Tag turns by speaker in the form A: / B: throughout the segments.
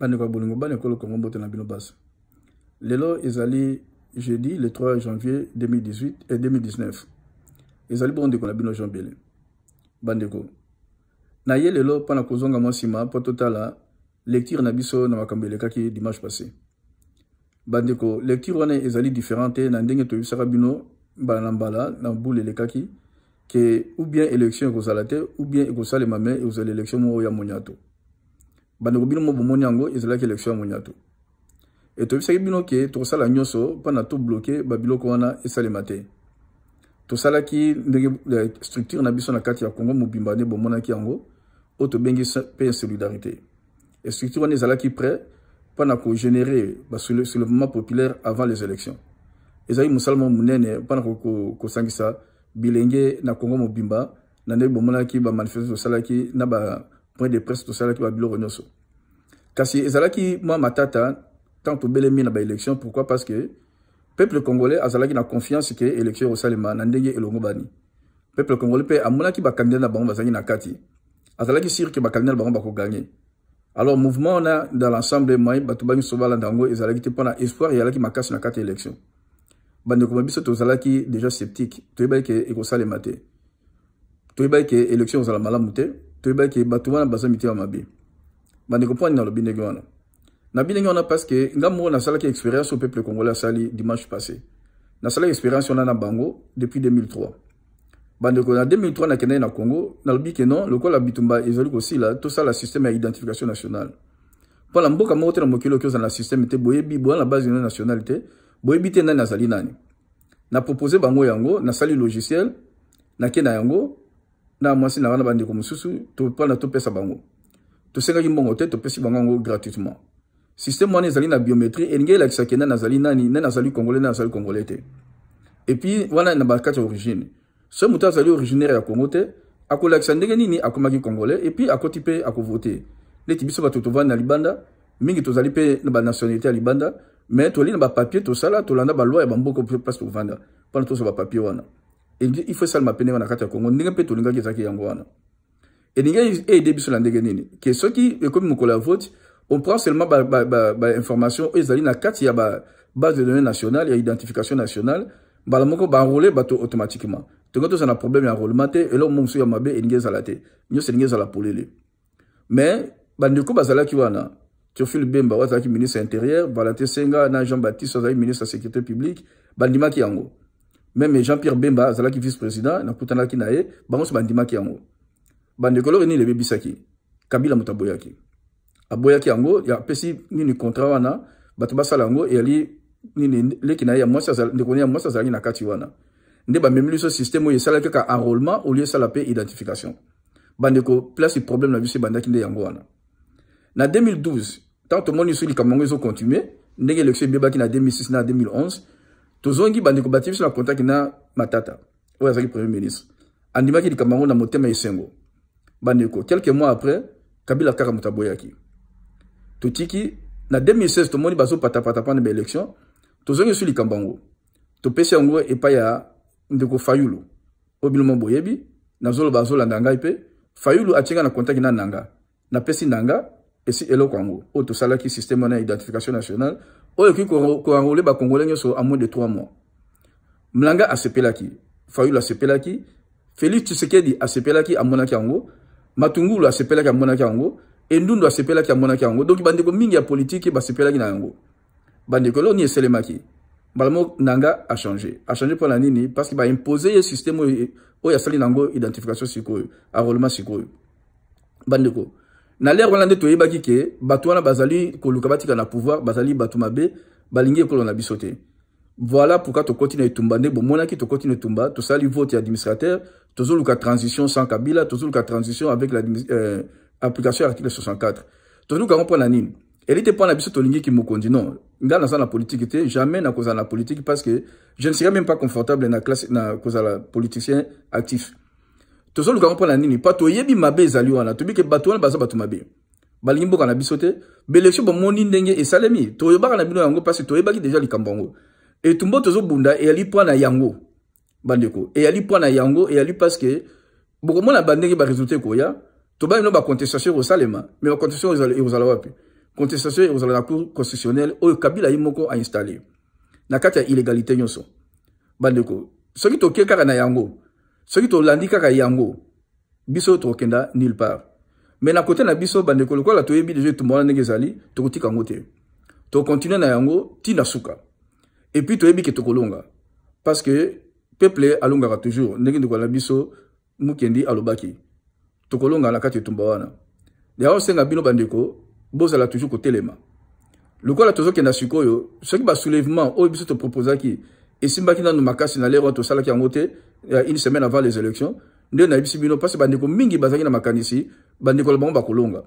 A: bandeko ya bolingo bandeko lokongo mbote na bino basi lelo ezali jeudi le 3 janvier 2018 et 2019 ezali bongo ndeko na bino jean bele bandeko na ye lelo mpo na kozonga mwa nsima mpo totala lecture na biso na makambo elekaki dimanche passé bandeko lecture wana ezali différent te na ndenge toyebisaka bino mbala na mbala na mbula elekaki ke ou bien élection ekozala te ou bien ekosalema me ekozala élection moko ya moniato bandeko bino mo bomoni yango ezalaki élection ya monya to e toyebisaki bino ke tokosala nyonso mpona tobloke babiloko wana esalema te tosalaki ndenge eh, structure na biso na kati ya congo mobimba nde bomonaki yango oyo tobengi pe solidarité e structure wana ezalaki prêt mpona kogénere basoulevement populaire avant les élections ezalaki mosalama monene mpona kosangisa bilenge na congo mobimba na ndenge bomonaki bamanifesto tosalaki na ba point de presse tosalaki babiloko nyonso kasi moi ma tata tant au la na élection pourquoi parce que peuple congolais qui na confiance que élection au na ndenge elongo bani peuple congolais ba amonaki bakandidat na bango zani na kati azalaki que ke bakandidat na bango gagner. alors mouvement a dans l'ensemble mai bato bangiso balanda yango ezalaki te na espoir ma makasi na kati élection bandeko na biso qui déjà sceptique toyebaki ke ekosalema te toyebaki que élection kozala la te toyebaki bato wana baza mitema mabe bandeko mpo nini na ndenge wana na ndenge wana parceke ngambo oyo nasalaki expérience au peuple congolais sali dimanche passé nasala expérience on na bango depuis 2003 ko na 2003 nakendaki na congo na ke non la bitumba ezali tout ça le système d'identification nationale mpo na mboka moko te na mokili oki ozala na système te boyebi boya na base de nationalité te boyebi te na sali nani proposer bango yango na sali logiciel na na yango na mwasi na wana bandeko mosusu topanda topesa bango tosengaki mbongo te topesi bango yango gratuitement systeme wana ezali na biométrie elingi elakisaki nani azali nani nani azali congolais nani azali congolais te epuis wana na bakati ya origine so moto azali originaire ya congo te akolakisa ndenge nini akomaki congolais epuis akoti mpe akovote neti biso bato tovandi na libanda mingi tozali mpe na banationalité ya libanda me toli na bapapier tosala tolanda baloi ya bamboka mpe place tovanda mpona tozwa bapapier wana ifo esalema mpe ndenge na kati ya kongo ndenge mpe tolingaki ezalaki yango wana elingi eyede biso na ndenge nini ke soki ekomi mokolo ya vote on prend seulement bainformation oyo ezali na kati ya base de données nationale ya identification nationale mbala moko baenrole bato automatiquement tongo tozala na problème ya enrôlement te eloko mo mosusu ya mabe elingi ezala te nyonso elingi ezala polele mais bandeko bazalaki wana théophile bemba oyo azalaki ministre intérieur valentin senga na jean baptiste azalaki ministre ya sécurité publique bandimaki yango meme jean-pierre bemba azalaki vice-président nakutanaki na ye bango nyonso bandimaki yango bandeko lori nini ebebisaki kabila moto aboyaki aboyaki yango apesi nini contrat wana bato basala yango eyali nini leki na ye ndeko na ye ya mwasi azalaki na kati wana nde bamemeli biso systeme oyo esalaki kaka enrôlement au lieu esala mpe identification bandeko place problème na biso ebandaki nde yango wana na 2012 ntango tomoni biso likambo yango ezokontinue ndenge élection ebebaki na 2006 na 2011 tozongi bandeko batie biso na contact na matata oyo azalaki premier ministre andimaki likambo yango na motema esengo bandeko quelque mois après kabila kaka moto aboyaki totiki na 2016 tomoni bazopatapata mpana baélection tozongi su likambo yango topesi yango epai ya ndeko fayulu oyo bino boyebi nazoloba azolanda ngai mpe fayulu atinga na contact na nanga napesi nanga esi eloko yango oyo tosalaki systeme wana ya identification nationale oyo ekoki ba bakongole sur à moins de 3 mois mlanga asepelaki sepela asepelaki félix tshisekedi asepelaki ki yango matungulu asepelaki amonaki yango endundu asepelaki amonaki Donc, donk bandeko mingi ya politike basepelaki na yango bandeko eloo nini eselemaki nanga a changé. A changé pour la nini parceke baimpose ye systeme oyo a na n'ango identification sikoyo arolema sikoyo bandeko na lere wana nde toyebaki ke bato wana bazali koluka batika na pouvoir bazali bato mabe balingi ekolo na biso te voilà pourquoi tokoti na etumba nde bomonaki tokoti na etumba tosali vote ya administrateur tozoluka transition sans kabila tozoluka transition avec euh, application ya article 64 tozoluka ngo mpona nini elite mpo na biso tolingiki mokonzi non nga naza na politike te jamais nakozala na politike parce que je ne serai même pas confortable na classe na kozala politicien actif tozoluka ngo mpona nini mpo toyebi mabe ezali wana toyebi ke bato wana baza bato mabe balingi mboka na biso te belektio bomoni ndenge esalemi toyebaka na bino yango mpasi toyebaki deja likambo yango etumbu tozobunda eyali mpoa na yango bandeko eyali mpoa na yango eyali parceke bokomona bandenge baresultat ekoya tobali bino bacontestation ekosalema me bacontestation ekozala wapi contestation ekozala na cour constitutionnelle oyo kabila ye moko ainstalle na kati ya illégalité nyonso bandeko soki tokei kaka na yango soki tolandi kaka yango biso tokokenda nulle part me na kote na biso bandeko lokola toyebi deja etumba wana ndenge ezali tokotika yango te tokontinue na yango ntina suka epui toyebi ke tokolonga parce que peuple alongaka toujours ndenge ndeko na biso mokendi alobaki tokolonga na kati etumba wana yango osenga bino bandeko bozala toujours kotelema lokola tozokenda sikoyo soki basoulèvement oyo biso toproposaki esimbaki nanu makasi na lero tosalaki yango te une semaine avant les élections nde nayebisi bino mpasi bandeko mingi bazalaki na makanisi bandeko na bango bakolonga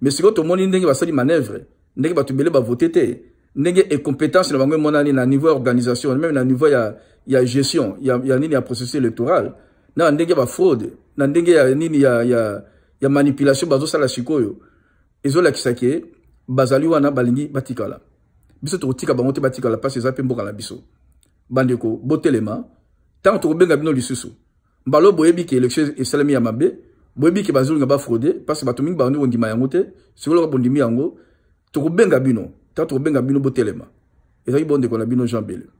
A: mais sikoyo tomoni ndenge basali manœuvre ndenge bato ebele bavote te ndenge incompétence na bango emonani na niveau ya organisation même na niveau ya, ya gestion ya, ya nini ya processus électoral na ndenge ya bafraude na ndenge ya nini ya, ya, ya manipulation bazosala sikoyo ezolakisa ke bazali wana balingi batikala biso tokotika bango te batikala mpasi eza mpe mboka na biso bandeko botelema ntango tokobenga bino lisusu mbala boyebi ke élection esalemi ya mabe boyebi ke bazolinga bafraude parce bato mingi barandi kondima yango te sikoyoka bondimi yango tokobenga bino ntango tokobenga bino botelema ezalaki bondeko na bino jean bele